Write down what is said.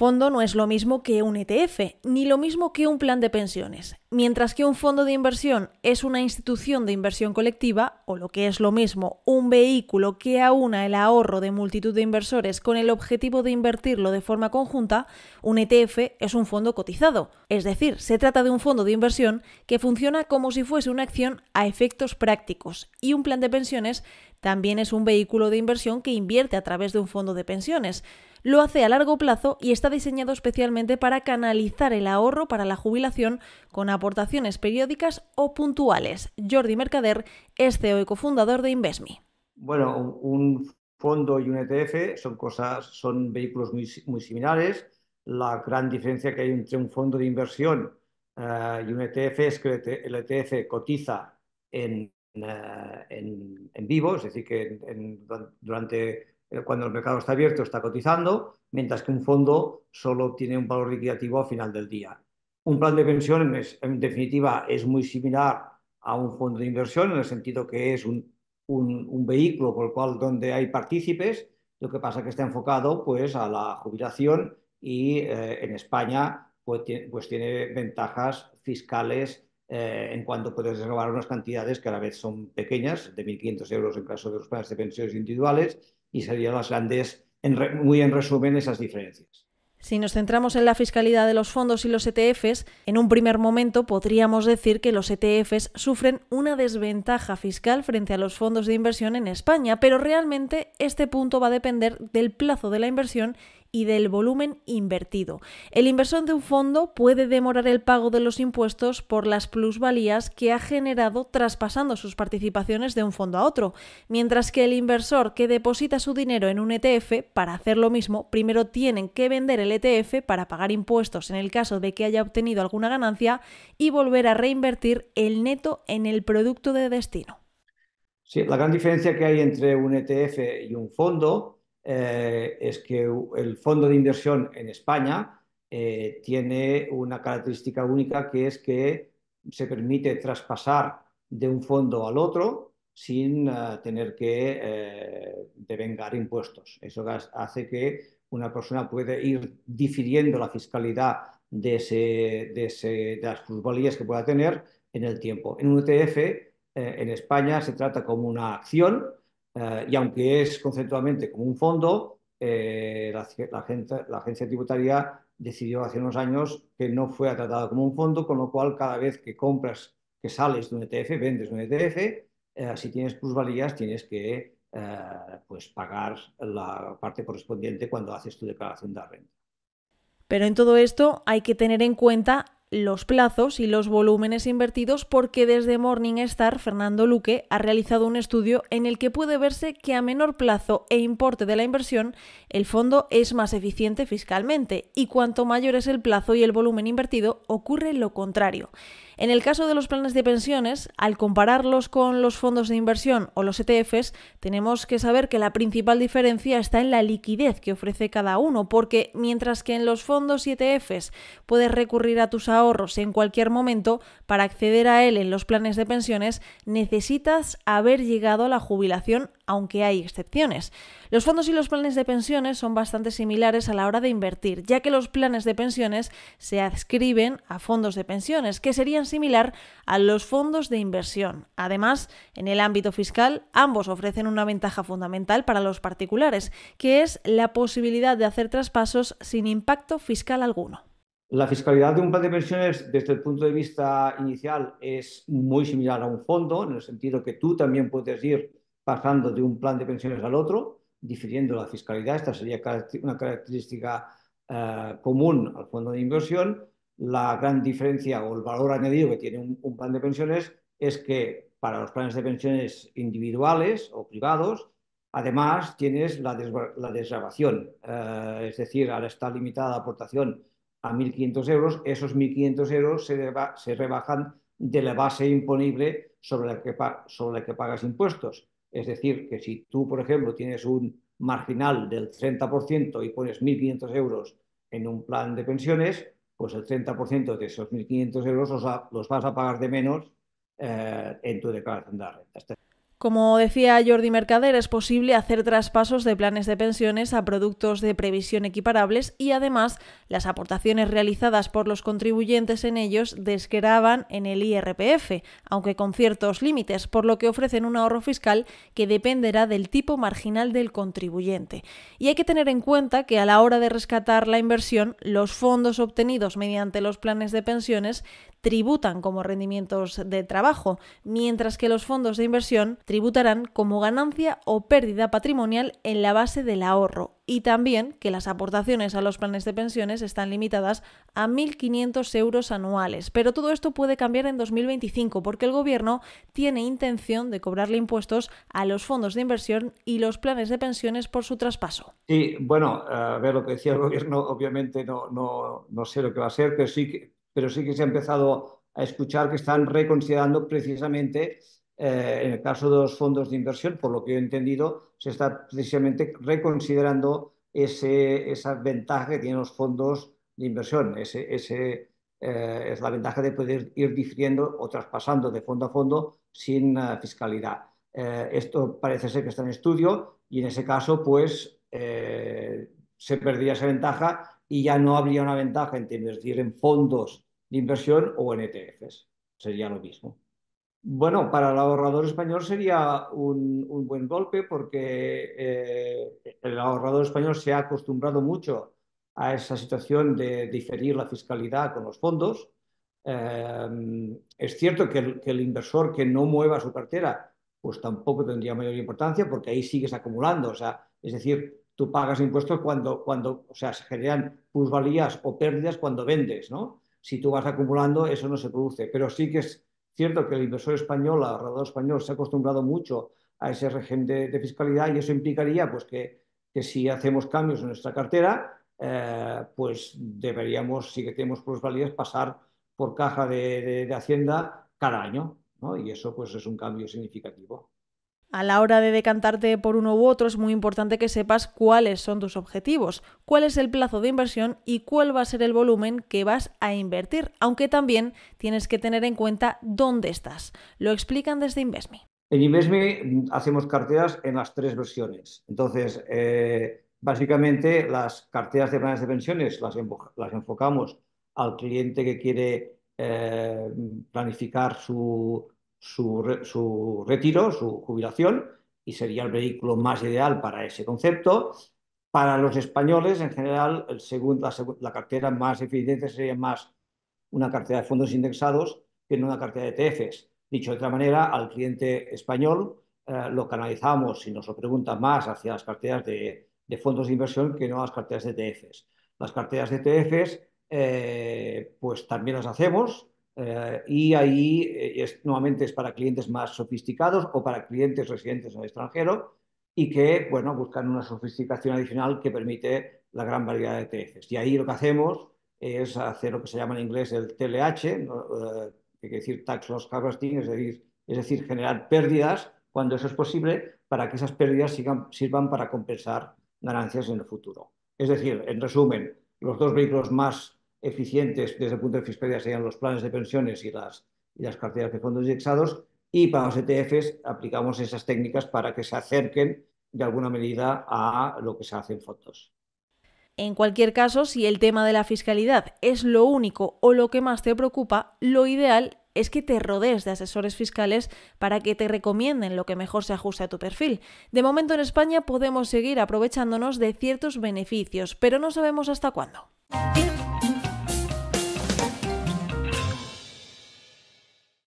fondo no es lo mismo que un ETF, ni lo mismo que un plan de pensiones. Mientras que un fondo de inversión es una institución de inversión colectiva, o lo que es lo mismo, un vehículo que aúna el ahorro de multitud de inversores con el objetivo de invertirlo de forma conjunta, un ETF es un fondo cotizado. Es decir, se trata de un fondo de inversión que funciona como si fuese una acción a efectos prácticos, y un plan de pensiones también es un vehículo de inversión que invierte a través de un fondo de pensiones. Lo hace a largo plazo y está diseñado especialmente para canalizar el ahorro para la jubilación con aportaciones periódicas o puntuales. Jordi Mercader es CEO y cofundador de Invesmi. Bueno, un fondo y un ETF son cosas, son vehículos muy, similares. La gran diferencia que hay entre un fondo de inversión eh, y un ETF es que el ETF e cotiza en Ah, en, vivo, es decir, que durante eh, cuando el mercado está abierto está cotizando, mientras que un fondo solo obtiene un valor liquidativo al final del día. Un plan de pensión, en, definitiva, es muy similar a un fondo de inversión en el sentido que es un, vehículo por el cual donde hay partícipes, lo que pasa es que está enfocado pues, a la jubilación y eh, en España pues, pues, tiene ventajas fiscales eh, en cuanto puedes renovar unas cantidades que a la vez son pequeñas, de 1.500 euros en caso de los planes de pensiones individuales, y serían las grandes, muy en resumen, esas diferencias. Si nos centramos en la fiscalidad de los fondos y los ETFs, en un primer momento podríamos decir que los ETFs sufren una desventaja fiscal frente a los fondos de inversión en España, pero realmente este punto va a depender del plazo de la inversión y del volumen invertido. El inversor de un fondo puede demorar el pago de los impuestos por las plusvalías que ha generado traspasando sus participaciones de un fondo a otro, mientras que el inversor que deposita su dinero en un ETF, para hacer lo mismo, primero tienen que vender el ETF para pagar impuestos en el caso de que haya obtenido alguna ganancia y volver a reinvertir el neto en el producto de destino. Sí, la gran diferencia que hay entre un ETF y un fondo eh, es que el fondo de inversión en España eh, tiene una característica única que es que se permite traspasar de un fondo al otro sin eh, tener que devengar impuestos. Eso hace que una persona puede ir difiriendo la fiscalidad de, de, de las plusvalías que pueda tener en el tiempo. En un ETF, en España, se trata como una acción eh, y aunque es conceptualmente como un fondo, eh, la, agencia tributaria decidió hace unos años que no fuera tratado como un fondo, con lo cual cada vez que compras, que sales de un ETF, vendes un ETF, eh, si tienes plusvalías tienes que pues pagar la parte correspondiente cuando haces tu declaración de renta. Pero en todo esto hay que tener en cuenta los plazos y los volúmenes invertidos porque desde Morningstar Fernando Luque ha realizado un estudio en el que puede verse que a menor plazo e importe de la inversión el fondo es más eficiente fiscalmente y cuanto mayor es el plazo y el volumen invertido ocurre lo contrario. En el caso de los planes de pensiones, al compararlos con los fondos de inversión o los ETFs, tenemos que saber que la principal diferencia está en la liquidez que ofrece cada uno, porque mientras que en los fondos y ETFs puedes recurrir a tus ahorros en cualquier momento, para acceder a él en los planes de pensiones necesitas haber llegado a la jubilación, aunque hay excepciones. Los fondos y los planes de pensiones son bastante similares a la hora de invertir, ya que los planes de pensiones se adscriben a fondos de pensiones, que serían similar a los fondos de inversión. Además, en el ámbito fiscal, ambos ofrecen una ventaja fundamental para los particulares, que es la posibilidad de hacer traspasos sin impacto fiscal alguno. La fiscalidad de un plan de pensiones, desde el punto de vista inicial es muy similar a un fondo, en el sentido que tú también puedes ir pasando de un plan de pensiones al otro, difiriendo la fiscalidad. Esta sería una característica eh, común al fondo de inversión, la gran diferencia o el valor añadido que tiene un, plan de pensiones es que para los planes de pensiones individuales o privados, además tienes la, desgravación, eh, es decir, al está limitada la aportación a 1.500 euros, esos 1.500 euros se, se, rebajan de la base imponible sobre la, que sobre la que pagas impuestos. Es decir, que si tú, por ejemplo, tienes un marginal del 30% y pones 1.500 euros en un plan de pensiones, pues el 30% de esos 1.500 euros los, vas a pagar de menos eh, en tu declaración de la renta. Como decía Jordi Mercader, es posible hacer traspasos de planes de pensiones a productos de previsión equiparables y además las aportaciones realizadas por los contribuyentes en ellos desqueraban en el IRPF, aunque con ciertos límites, por lo que ofrecen un ahorro fiscal que dependerá del tipo marginal del contribuyente. Y hay que tener en cuenta que a la hora de rescatar la inversión, los fondos obtenidos mediante los planes de pensiones tributan como rendimientos de trabajo, mientras que los fondos de inversión tributarán como ganancia o pérdida patrimonial en la base del ahorro y también que las aportaciones a los planes de pensiones están limitadas a 1.500 euros anuales. Pero todo esto puede cambiar en 2025 porque el Gobierno tiene intención de cobrarle impuestos a los fondos de inversión y los planes de pensiones por su traspaso. Y bueno, a ver, lo que decía el Gobierno obviamente no, no, no sé lo que va a ser, pero sí que pero sí que se ha empezado a escuchar que están reconsiderando precisamente, eh, en el caso de los fondos de inversión, por lo que yo he entendido, se está precisamente reconsiderando ese, esa ventaja que tienen los fondos de inversión. Ese, eh, es la ventaja de poder ir difiriendo o traspasando de fondo a fondo sin eh, fiscalidad. esto parece ser que está en estudio y en ese caso, pues se perdía esa ventaja y ya no habría una ventaja en invertir en fondos de inversión o en ETFs. Sería lo mismo. Bueno, para el ahorrador español sería un, buen golpe porque eh, el ahorrador español se ha acostumbrado mucho a esa situación de diferir la fiscalidad con los fondos. Eh, es cierto que el, inversor que no mueva su cartera, pues tampoco tendría mayor importancia porque ahí sigues acumulando. O sea, es decir, tú pagas impuestos cuando, cuando, o sea, se generan plusvalías o pérdidas cuando vendes, ¿no? Si tú vas acumulando, eso no se produce. Pero sí que es cierto que el inversor español, el ahorrador español, se ha acostumbrado mucho a ese régimen de, fiscalidad y eso implicaría pues, que, si hacemos cambios en nuestra cartera, eh, pues deberíamos, si que tenemos plusvalías, pasar por caja de, de Hacienda cada año, ¿no? Y eso pues es un cambio significativo a la hora de decantarte por uno u otro es muy importante que sepas cuáles son tus objetivos, cuál es el plazo de inversión y cuál va a ser el volumen que vas a invertir, aunque también tienes que tener en cuenta dónde estás. Lo explican desde Invesme. En Invesme hacemos carteras en las tres versiones. Entonces, eh, básicamente las carteras de planes de pensiones las, enfocamos al cliente que quiere eh, planificar su su, retiro, su jubilación, y sería el vehículo más ideal para ese concepto. Para los españoles, en general, el la, cartera más eficiente sería más una cartera de fondos indexados que una cartera de ETFs. Dicho de otra manera, al cliente español eh, lo canalizamos, si nos lo pregunta, más hacia las carteras de, fondos de inversión que no a las carteras de ETFs. Las carteras de ETFs, eh, pues también las hacemos, eh, y ahí eh, es, nuevamente es para clientes más sofisticados o para clientes residentes en el extranjero y que bueno, buscan una sofisticación adicional que permite la gran variedad de ETFs. Y ahí lo que hacemos es hacer lo que se llama en inglés el TLH, eh, que quiere decir Tax Loss Harvesting, es decir, es decir, generar pérdidas cuando eso es posible para que esas pérdidas sigan, sirvan para compensar ganancias en el futuro. Es decir, en resumen, los dos vehículos más eficientes desde el punto de fiscalía serían los planes de pensiones y las, y las carteras de fondos indexados, y para los ETFs aplicamos esas técnicas para que se acerquen de alguna medida a lo que se hace en fondos. En cualquier caso, si el tema de la fiscalidad es lo único o lo que más te preocupa, lo ideal es que te rodees de asesores fiscales para que te recomienden lo que mejor se ajuste a tu perfil. De momento en España podemos seguir aprovechándonos de ciertos beneficios, pero no sabemos hasta cuándo.